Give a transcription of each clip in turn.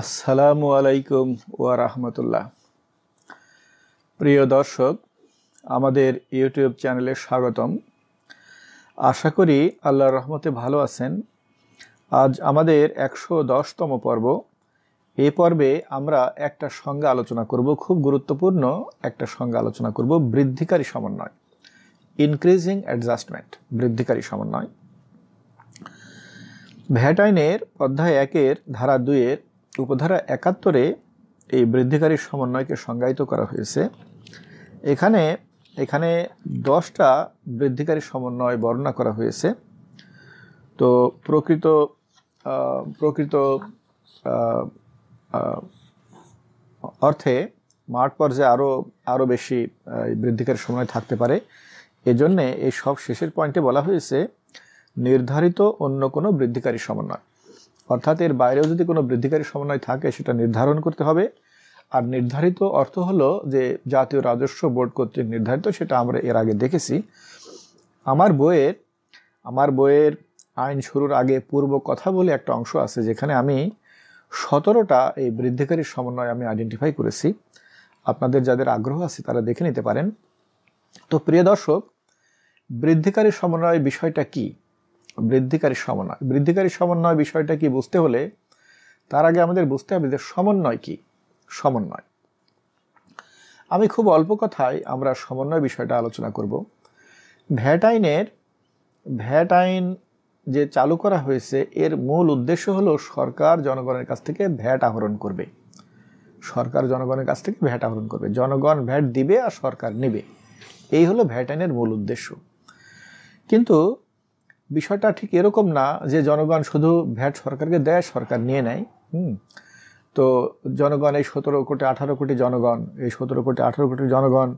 আসসালামু আলাইকুম ওয়া রাহমাতুল্লাহ প্রিয় দর্শক আমাদের ইউটিউব চ্যানেলে স্বাগতম আশা করি আল্লাহর রহমতে ভালো আছেন আজ আমাদের একশো দশতম পর্ব এ পর্বে আমরা একটা সঙ্গে আলোচনা করব খুব গুরুত্বপূর্ণ একটা সঙ্গে আলোচনা করব বৃদ্ধিকারী সমন্বয় ইনক্রিজিং অ্যাডজাস্টমেন্ট বৃদ্ধিকারী সমন্বয় ভ্যাট আইনের অধ্যায় একের ধারা দুইয়ের উপধারা একাত্তরে এই বৃদ্ধিকারী সমন্বয়কে সংজ্ঞায়িত করা হয়েছে এখানে এখানে দশটা বৃদ্ধিকারী সমন্বয় বর্ণনা করা হয়েছে তো প্রকৃত প্রকৃত অর্থে মাঠ পর্যায়ে আরও আরও বেশি বৃদ্ধিকারী সমন্বয় থাকতে পারে এজন্যে এই সব শেষের পয়েন্টে বলা হয়েছে নির্ধারিত অন্য কোনো বৃদ্ধিকারী সমন্বয় অর্থাৎ এর বাইরেও যদি কোনো বৃদ্ধিকারী সমন্বয় থাকে সেটা নির্ধারণ করতে হবে আর নির্ধারিত অর্থ হলো যে জাতীয় রাজস্ব বোর্ড কর্তৃক নির্ধারিত সেটা আমরা এর আগে দেখেছি আমার বইয়ের আমার বইয়ের আইন শুরুর আগে পূর্ব কথা বলে একটা অংশ আছে যেখানে আমি সতেরোটা এই বৃদ্ধিকারী সমন্বয় আমি আইডেন্টিফাই করেছি আপনাদের যাদের আগ্রহ আছে তারা দেখে নিতে পারেন তো প্রিয় দর্শক বৃদ্ধিকারী সমন্বয় বিষয়টা কী বৃদ্ধিকারী সমন্বয় বৃদ্ধিকারী সমন্বয় বিষয়টা কি বুঝতে হলে তার আগে আমাদের বুঝতে হবে যে সমন্বয় কি সমন্বয় আমি খুব অল্প কথায় আমরা সমন্বয় বিষয়টা আলোচনা করব ভ্যাট আইনের ভ্যাট আইন যে চালু করা হয়েছে এর মূল উদ্দেশ্য হলো সরকার জনগণের কাছ থেকে ভ্যাট আহরণ করবে সরকার জনগণের কাছ থেকে ভ্যাট আহরণ করবে জনগণ ভ্যাট দিবে আর সরকার নেবে এই হলো ভ্যাট আইনের মূল উদ্দেশ্য কিন্তু বিষয়টা ঠিক এরকম না যে জনগণ শুধু ভ্যাট সরকারকে দেয় সরকার নিয়ে নেয় হুম তো জনগণ এই সতেরো কোটি আঠারো কোটি জনগণ এই সতেরো কোটি আঠারো কোটি জনগণ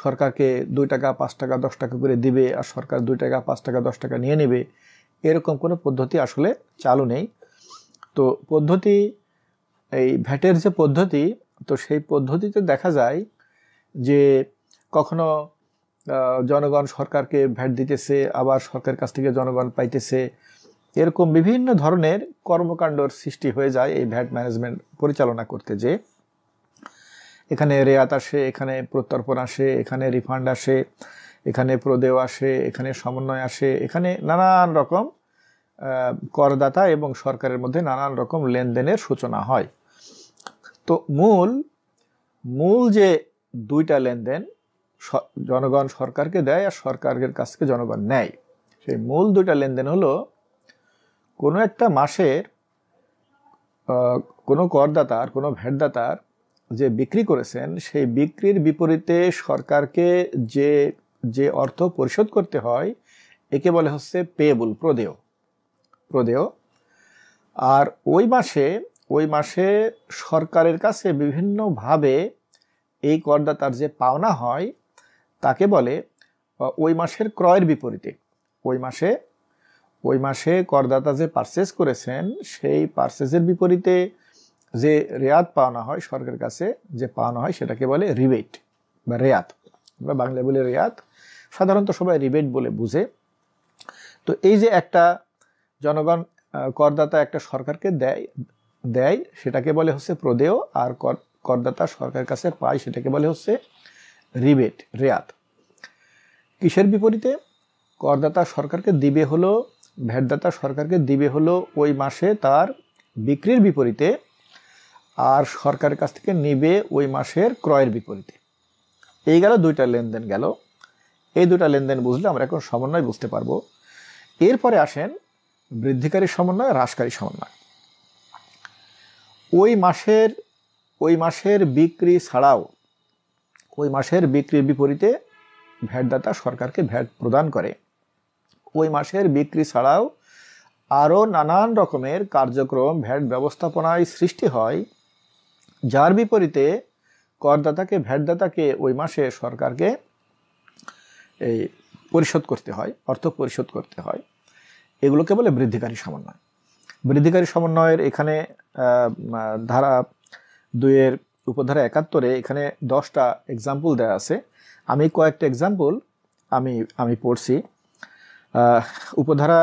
সরকারকে দুই টাকা পাঁচ টাকা দশ টাকা করে দিবে আর সরকার দুই টাকা পাঁচ টাকা দশ টাকা নিয়ে নেবে এরকম কোনো পদ্ধতি আসলে চালু নেই তো পদ্ধতি এই ভ্যাটের যে পদ্ধতি তো সেই পদ্ধতিতে দেখা যায় যে কখনো জনগণ সরকারকে ভ্যাট দিতেছে আবার সরকার কাছ থেকে জনগণ পাইতেছে এরকম বিভিন্ন ধরনের কর্মকাণ্ডর সৃষ্টি হয়ে যায় এই ভ্যাট ম্যানেজমেন্ট পরিচালনা করতে যে এখানে রেয়াত আসে এখানে প্রত্যর্পণ আসে এখানে রিফান্ড আসে এখানে প্রদেয় আসে এখানে সমন্বয় আসে এখানে নানান রকম করদাতা এবং সরকারের মধ্যে নানান রকম লেনদেনের সূচনা হয় তো মূল মূল যে দুইটা লেনদেন জনগণ সরকারকে দেয় আর সরকারের কাছ থেকে জনগণ নেয় সেই মূল দুইটা লেনদেন হলো কোনো একটা মাসের কোনো করদাতার কোনো ভ্যাটদাতার যে বিক্রি করেছেন সেই বিক্রির বিপরীতে সরকারকে যে যে অর্থ পরিশোধ করতে হয় একে বলে হচ্ছে পেবল প্রদেয় প্রদেয় আর ওই মাসে ওই মাসে সরকারের কাছে বিভিন্নভাবে এই করদাতার যে পাওনা হয় তাকে বলে ওই মাসের ক্রয়ের বিপরীতে ওই মাসে ওই মাসে করদাতা যে পারচেস করেছেন সেই পারচেসের বিপরীতে যে রেয়াত পাওনা হয় সরকারের কাছে যে পাওনা হয় সেটাকে বলে রিবেট বা রেয়াত বা বাংলা বলে রেয়াত সাধারণত সবাই রিবেট বলে বুঝে তো এই যে একটা জনগণ করদাতা একটা সরকারকে দেয় দেয় সেটাকে বলে হচ্ছে প্রদেয় আর করদাতা সরকারের কাছে পায় সেটাকে বলে হচ্ছে রিবেট রেয়াত কিসের বিপরীতে করদাতা সরকারকে দিবে হলো ভ্যাটদাতা সরকারকে দিবে হলো ওই মাসে তার বিক্রির বিপরীতে আর সরকারের কাছ থেকে নেবে ওই মাসের ক্রয়ের বিপরীতে এই গেল দুইটা লেনদেন গেল এই দুটা লেনদেন বুঝলে আমরা এখন সমন্বয় বুঝতে পারবো এরপরে আসেন বৃদ্ধিকারী সমন্বয় হ্রাসকারী সমন্বয় ওই মাসের ওই মাসের বিক্রি ছাড়াও ওই মাসের বিক্রির বিপরীতে ভ্যাটদাতা সরকারকে ভ্যাট প্রদান করে ওই মাসের বিক্রি ছাড়াও আরও নানান রকমের কার্যক্রম ভ্যাট ব্যবস্থাপনায় সৃষ্টি হয় যার বিপরীতে করদাতাকে ভ্যাটদাতাকে ওই মাসে সরকারকে এই পরিশোধ করতে হয় অর্থ পরিশোধ করতে হয় এগুলোকে বলে বৃদ্ধিকারী সমন্বয় বৃদ্ধিকারী সমন্বয়ের এখানে ধারা দুয়ের উপধারা একাত্তরে এখানে দশটা এক্সাম্পল দেওয়া আছে আমি কয়েকটা এক্সাম্পল আমি আমি পড়ছি উপধারা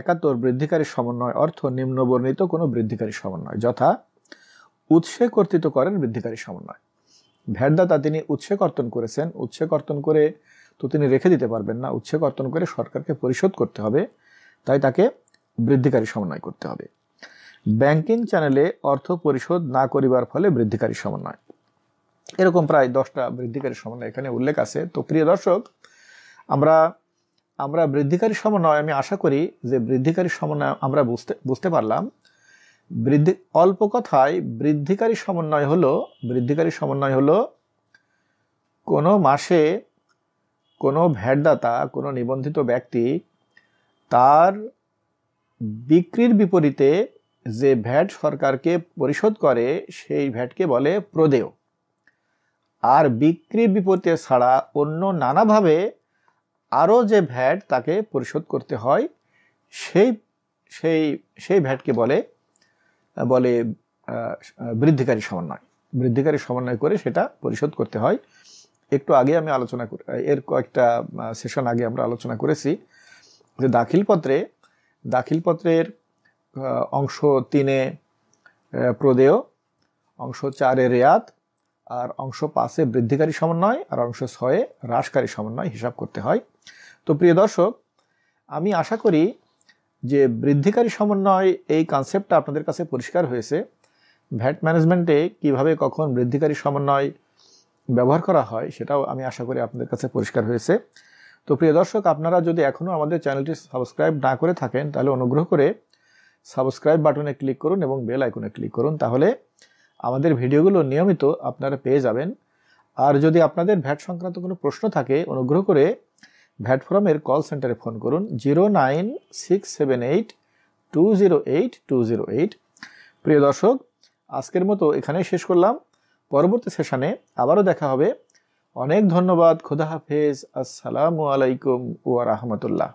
একাত্তর বৃদ্ধিকারী সমন্বয় অর্থ নিম্নবর্ণিত কোনো বৃদ্ধিকারী সমন্বয় যথা উৎসে কর্তৃত্ব করেন বৃদ্ধিকারী সমন্বয় ভ্যাটদাতা তিনি উৎসে কর্তন করেছেন উৎসে কর্তন করে তো তিনি রেখে দিতে পারবেন না উৎসে কর্তন করে সরকারকে পরিশোধ করতে হবে তাই তাকে বৃদ্ধিকারী সমন্বয় করতে হবে ব্যাংকিং চ্যানেলে অর্থ পরিশোধ না করিবার ফলে বৃদ্ধিকারী সমন্বয় এরকম প্রায় দশটা বৃদ্ধিকারী সমন্বয় এখানে উল্লেখ আছে তো প্রিয় দর্শক আমরা আমরা বৃদ্ধিকারী সমন্বয় আমি আশা করি যে বৃদ্ধিকারী সমন্বয় আমরা বুঝতে বুঝতে পারলাম বৃদ্ধি অল্প কথায় বৃদ্ধিকারী সমন্বয় হলো বৃদ্ধিকারী সমন্বয় হলো কোনো মাসে কোনো ভ্যাটদাতা কোনো নিবন্ধিত ব্যক্তি তার বিক্রির বিপরীতে যে ভ্যাট সরকারকে পরিশোধ করে সেই ভ্যাটকে বলে প্রদেয় আর বিক্রি বিপত্তি ছাড়া অন্য নানাভাবে আরও যে ভ্যাট তাকে পরিশোধ করতে হয় সেই সেই সেই ভ্যাটকে বলে বলে বৃদ্ধিকারী সমন্বয় বৃদ্ধিকারী সমন্বয় করে সেটা পরিশোধ করতে হয় একটু আগে আমি আলোচনা এর কয়েকটা সেশন আগে আমরা আলোচনা করেছি যে দাখিলপত্রে দাখিলপত্রের অংশ তিনে প্রদেয় অংশ চারে রেয়াত আর অংশ পাঁচে বৃদ্ধিকারী সমন্বয় আর অংশ ছয়ে হ্রাসকারী সমন্বয় হিসাব করতে হয় তো প্রিয় দর্শক আমি আশা করি যে বৃদ্ধিকারী সমন্বয় এই কনসেপ্টটা আপনাদের কাছে পরিষ্কার হয়েছে ভ্যাট ম্যানেজমেন্টে কিভাবে কখন বৃদ্ধিকারী সমন্বয় ব্যবহার করা হয় সেটাও আমি আশা করি আপনাদের কাছে পরিষ্কার হয়েছে তো প্রিয় দর্শক আপনারা যদি এখনও আমাদের চ্যানেলটি সাবস্ক্রাইব না করে থাকেন তাহলে অনুগ্রহ করে সাবস্ক্রাইব বাটনে ক্লিক করুন এবং বেল আইকনে ক্লিক করুন তাহলে আমাদের ভিডিওগুলো নিয়মিত আপনারা পেয়ে যাবেন আর যদি আপনাদের ভ্যাট সংক্রান্ত কোনো প্রশ্ন থাকে অনুগ্রহ করে ভ্যাট ফোরামের কল সেন্টারে ফোন করুন zero nine six seven eight two zero eight two zero eight প্রিয় দর্শক আজকের মতো এখানেই শেষ করলাম পরবর্তী সেশনে আবারও দেখা হবে অনেক ধন্যবাদ খুদা হাফেজ আসসালামু আলাইকুম ওয়া রাহমাতুল্লাহ